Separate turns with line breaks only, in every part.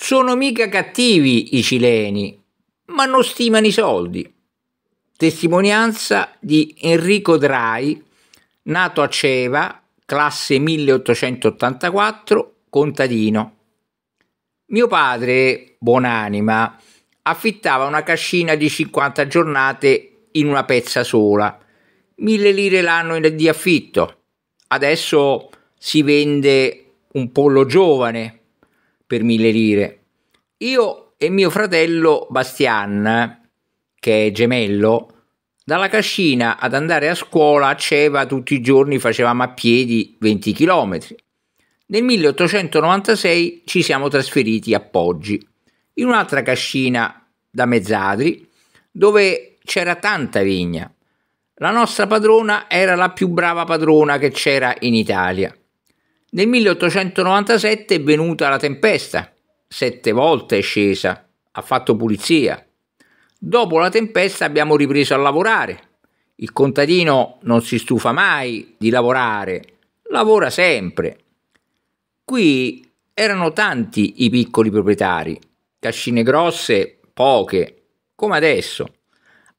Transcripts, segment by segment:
Sono mica cattivi i cileni, ma non stimano i soldi. Testimonianza di Enrico Drai, nato a Ceva, classe 1884, contadino. Mio padre, buonanima, affittava una cascina di 50 giornate in una pezza sola, mille lire l'anno di affitto. Adesso si vende un pollo giovane per mille lire. Io e mio fratello Bastian, che è gemello, dalla cascina ad andare a scuola a Ceva tutti i giorni facevamo a piedi 20 km. Nel 1896 ci siamo trasferiti a Poggi, in un'altra cascina da Mezzadri, dove c'era tanta vigna. La nostra padrona era la più brava padrona che c'era in Italia. Nel 1897 è venuta la tempesta, sette volte è scesa, ha fatto pulizia. Dopo la tempesta abbiamo ripreso a lavorare. Il contadino non si stufa mai di lavorare, lavora sempre. Qui erano tanti i piccoli proprietari, cascine grosse poche, come adesso.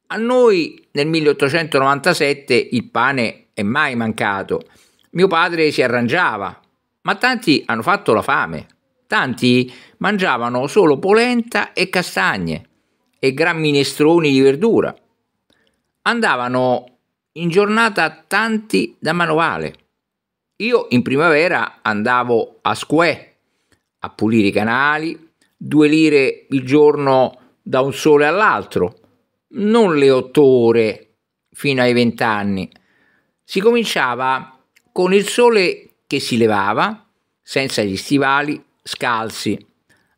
A noi nel 1897 il pane è mai mancato mio padre si arrangiava, ma tanti hanno fatto la fame. Tanti mangiavano solo polenta e castagne e gran minestroni di verdura. Andavano in giornata tanti da manovale. Io in primavera andavo a Squè a pulire i canali, due lire il giorno da un sole all'altro, non le otto ore fino ai vent'anni. Si cominciava a con il sole che si levava, senza gli stivali, scalzi.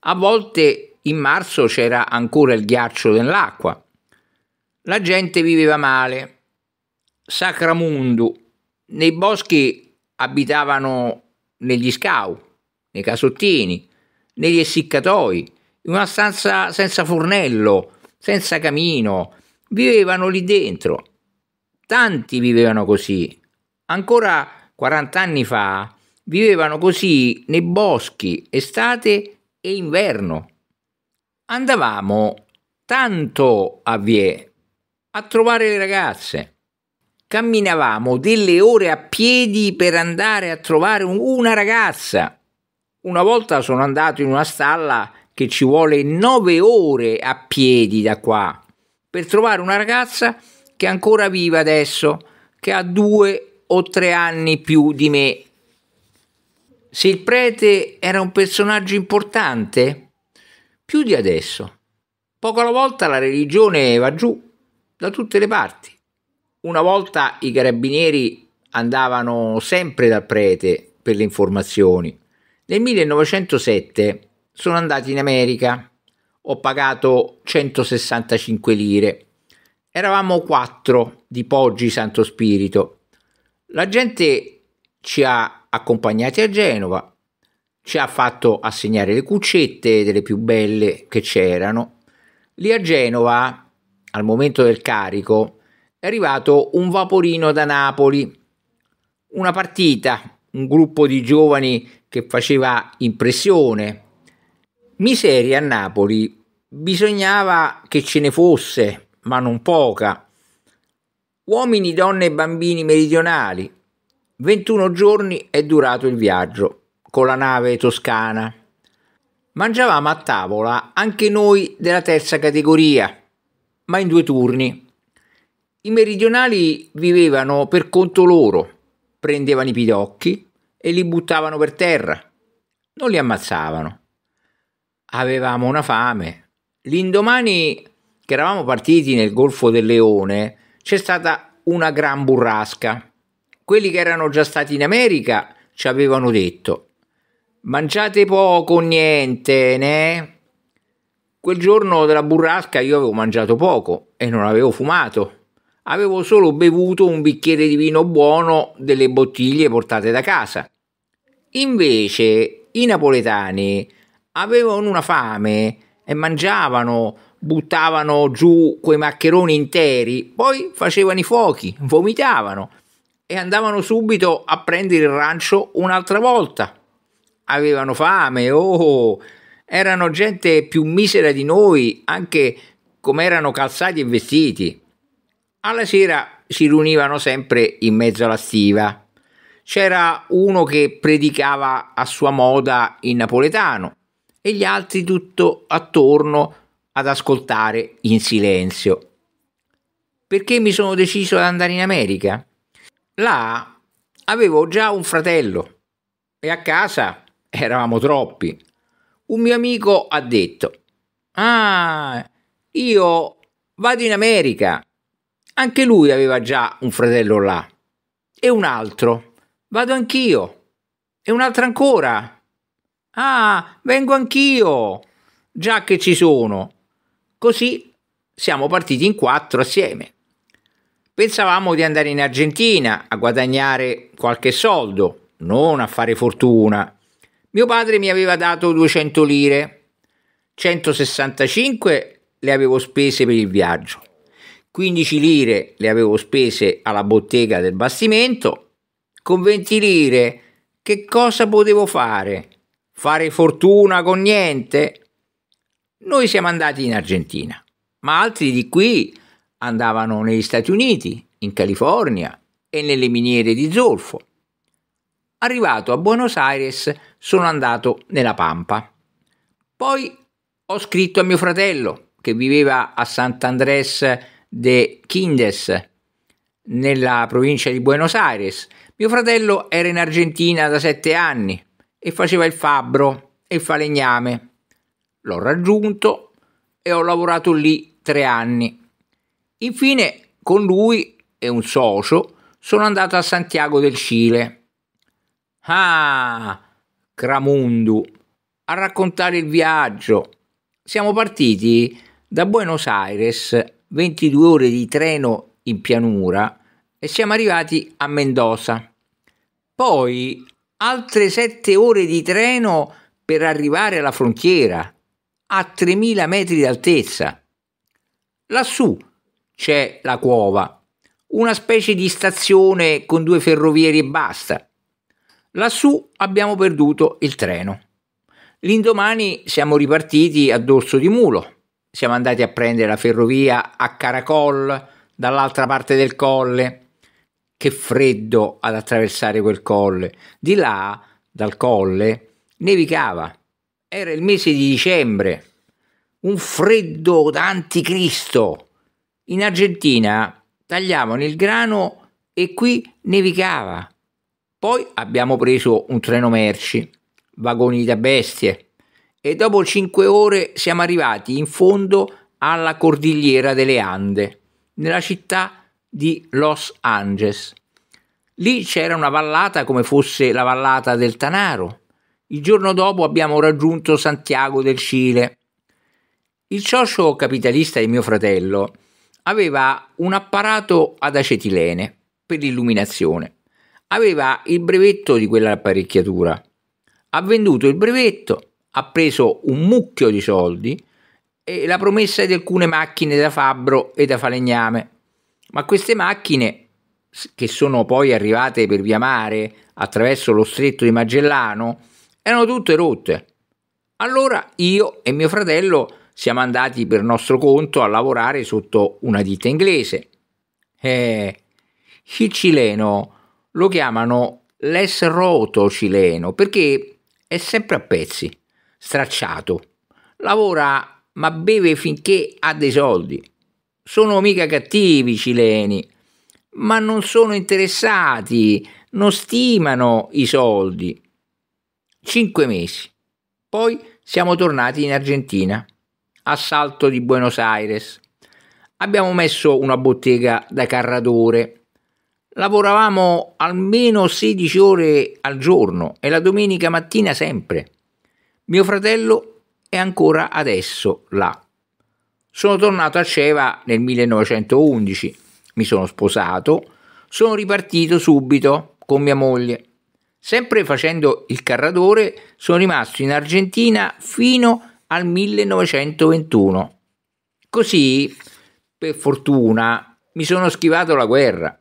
A volte in marzo c'era ancora il ghiaccio nell'acqua. La gente viveva male. Sacramundu. Nei boschi abitavano negli scau, nei casottini, negli essiccatoi, in una stanza senza fornello, senza camino. Vivevano lì dentro. Tanti vivevano così. Ancora 40 anni fa, vivevano così nei boschi estate e inverno. Andavamo tanto a Vie a trovare le ragazze. Camminavamo delle ore a piedi per andare a trovare una ragazza. Una volta sono andato in una stalla che ci vuole nove ore a piedi da qua per trovare una ragazza che ancora vive adesso, che ha due o tre anni più di me. Se il prete era un personaggio importante, più di adesso. Poco alla volta la religione va giù da tutte le parti. Una volta i carabinieri andavano sempre dal prete per le informazioni. Nel 1907 sono andati in America. Ho pagato 165 lire. Eravamo quattro di Poggi Santo Spirito. La gente ci ha accompagnati a Genova, ci ha fatto assegnare le cuccette delle più belle che c'erano. Lì a Genova, al momento del carico, è arrivato un vaporino da Napoli, una partita, un gruppo di giovani che faceva impressione. Miseria a Napoli bisognava che ce ne fosse, ma non poca. Uomini, donne e bambini meridionali. 21 giorni è durato il viaggio con la nave toscana. Mangiavamo a tavola anche noi della terza categoria, ma in due turni. I meridionali vivevano per conto loro, prendevano i pidocchi e li buttavano per terra. Non li ammazzavano. Avevamo una fame. L'indomani che eravamo partiti nel Golfo del Leone, c'è stata una gran burrasca. Quelli che erano già stati in America ci avevano detto mangiate poco, niente, ne? Quel giorno della burrasca io avevo mangiato poco e non avevo fumato. Avevo solo bevuto un bicchiere di vino buono delle bottiglie portate da casa. Invece i napoletani avevano una fame e mangiavano buttavano giù quei maccheroni interi, poi facevano i fuochi, vomitavano e andavano subito a prendere il rancio un'altra volta. Avevano fame, oh, erano gente più misera di noi, anche come erano calzati e vestiti. Alla sera si riunivano sempre in mezzo alla stiva. C'era uno che predicava a sua moda in napoletano e gli altri tutto attorno ad ascoltare in silenzio. Perché mi sono deciso ad andare in America? Là avevo già un fratello e a casa eravamo troppi. Un mio amico ha detto, ah, io vado in America. Anche lui aveva già un fratello là. E un altro, vado anch'io. E un altro ancora. Ah, vengo anch'io, già che ci sono. Così siamo partiti in quattro assieme. Pensavamo di andare in Argentina a guadagnare qualche soldo, non a fare fortuna. Mio padre mi aveva dato 200 lire, 165 le avevo spese per il viaggio, 15 lire le avevo spese alla bottega del bastimento, con 20 lire che cosa potevo fare? Fare fortuna con niente? Noi siamo andati in Argentina, ma altri di qui andavano negli Stati Uniti, in California e nelle miniere di zolfo. Arrivato a Buenos Aires sono andato nella Pampa. Poi ho scritto a mio fratello che viveva a Sant'Andrés de Quindes, nella provincia di Buenos Aires. Mio fratello era in Argentina da sette anni e faceva il fabbro e il falegname l'ho raggiunto e ho lavorato lì tre anni. Infine, con lui e un socio, sono andato a Santiago del Cile. Ah, Cramundu, a raccontare il viaggio. Siamo partiti da Buenos Aires, 22 ore di treno in pianura, e siamo arrivati a Mendoza. Poi altre 7 ore di treno per arrivare alla frontiera a 3.000 metri di altezza. Lassù c'è la cuova, una specie di stazione con due ferrovie e basta. Lassù abbiamo perduto il treno. L'indomani siamo ripartiti a dorso di mulo. Siamo andati a prendere la ferrovia a Caracol dall'altra parte del colle. Che freddo ad attraversare quel colle. Di là, dal colle, nevicava. Era il mese di dicembre, un freddo d'anticristo. In Argentina tagliavano il grano e qui nevicava. Poi abbiamo preso un treno merci, vagoni da bestie, e dopo cinque ore siamo arrivati in fondo alla cordigliera delle Ande, nella città di Los Angeles. Lì c'era una vallata come fosse la vallata del Tanaro il giorno dopo abbiamo raggiunto Santiago del Cile. Il socio capitalista di mio fratello aveva un apparato ad acetilene per l'illuminazione. Aveva il brevetto di quell'apparecchiatura. Ha venduto il brevetto, ha preso un mucchio di soldi e la promessa di alcune macchine da fabbro e da falegname. Ma queste macchine, che sono poi arrivate per via mare attraverso lo stretto di Magellano, erano tutte rotte. Allora io e mio fratello siamo andati per nostro conto a lavorare sotto una ditta inglese. Eh, il cileno lo chiamano l'es roto cileno perché è sempre a pezzi, stracciato. Lavora ma beve finché ha dei soldi. Sono mica cattivi i cileni, ma non sono interessati, non stimano i soldi cinque mesi. Poi siamo tornati in Argentina, a Salto di Buenos Aires. Abbiamo messo una bottega da carradore. Lavoravamo almeno 16 ore al giorno e la domenica mattina sempre. Mio fratello è ancora adesso là. Sono tornato a Ceva nel 1911, mi sono sposato, sono ripartito subito con mia moglie Sempre facendo il carradore, sono rimasto in Argentina fino al 1921. Così, per fortuna, mi sono schivato la guerra.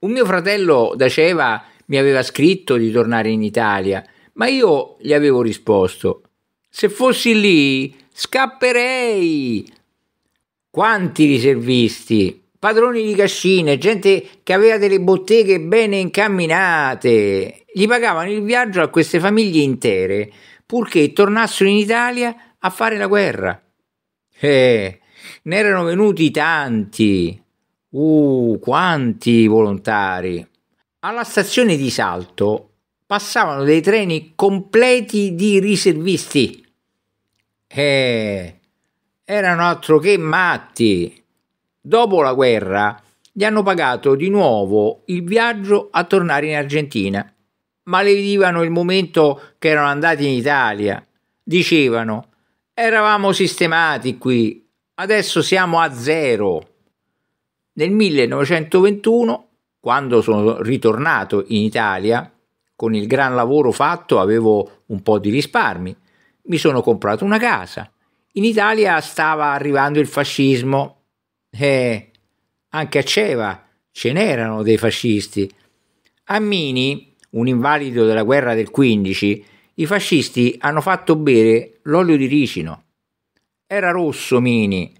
Un mio fratello da Ceva mi aveva scritto di tornare in Italia, ma io gli avevo risposto: Se fossi lì, scapperei. Quanti riservisti! padroni di cascine, gente che aveva delle botteghe bene incamminate. Gli pagavano il viaggio a queste famiglie intere, purché tornassero in Italia a fare la guerra. Eh, ne erano venuti tanti. Uh, quanti volontari. Alla stazione di Salto passavano dei treni completi di riservisti. Eh, erano altro che matti. Dopo la guerra gli hanno pagato di nuovo il viaggio a tornare in Argentina. Maledivano il momento che erano andati in Italia. Dicevano: Eravamo sistemati qui, adesso siamo a zero. Nel 1921, quando sono ritornato in Italia, con il gran lavoro fatto avevo un po' di risparmi. Mi sono comprato una casa. In Italia stava arrivando il fascismo eh, anche a Ceva ce n'erano dei fascisti. A Mini, un invalido della guerra del 15, i fascisti hanno fatto bere l'olio di ricino. Era rosso Mini,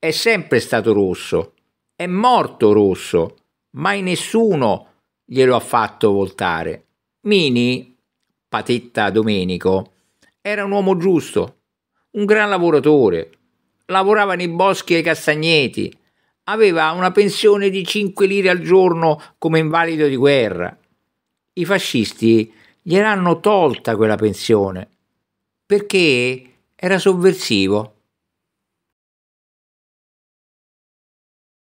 è sempre stato rosso, è morto rosso, mai nessuno glielo ha fatto voltare. Mini, patetta Domenico, era un uomo giusto, un gran lavoratore, lavorava nei boschi e ai castagneti, aveva una pensione di 5 lire al giorno come invalido di guerra. I fascisti gliel'hanno tolta quella pensione perché era sovversivo.